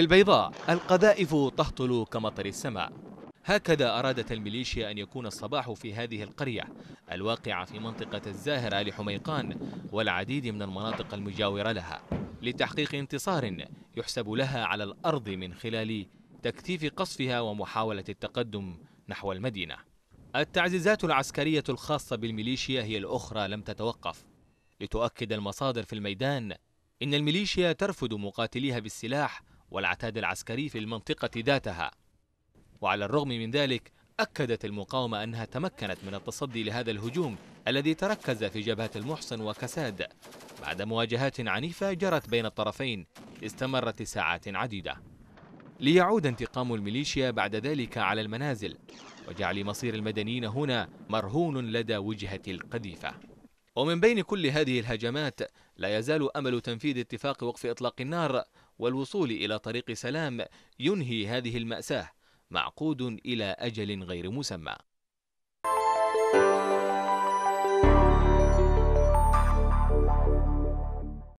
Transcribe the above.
في البيضاء القذائف تهطل كمطر السماء هكذا أرادت الميليشيا أن يكون الصباح في هذه القرية الواقعة في منطقة الزاهرة لحميقان والعديد من المناطق المجاورة لها لتحقيق انتصار يحسب لها على الأرض من خلال تكثيف قصفها ومحاولة التقدم نحو المدينة التعزيزات العسكرية الخاصة بالميليشيا هي الأخرى لم تتوقف لتؤكد المصادر في الميدان إن الميليشيا ترفض مقاتليها بالسلاح والعتاد العسكري في المنطقة ذاتها وعلى الرغم من ذلك أكدت المقاومة أنها تمكنت من التصدي لهذا الهجوم الذي تركز في جبهة المحصن وكساد بعد مواجهات عنيفة جرت بين الطرفين استمرت ساعات عديدة ليعود انتقام الميليشيا بعد ذلك على المنازل وجعل مصير المدنيين هنا مرهون لدى وجهة القذيفة ومن بين كل هذه الهجمات لا يزال أمل تنفيذ اتفاق وقف إطلاق النار والوصول إلى طريق سلام ينهي هذه المأساة معقود إلى أجل غير مسمى.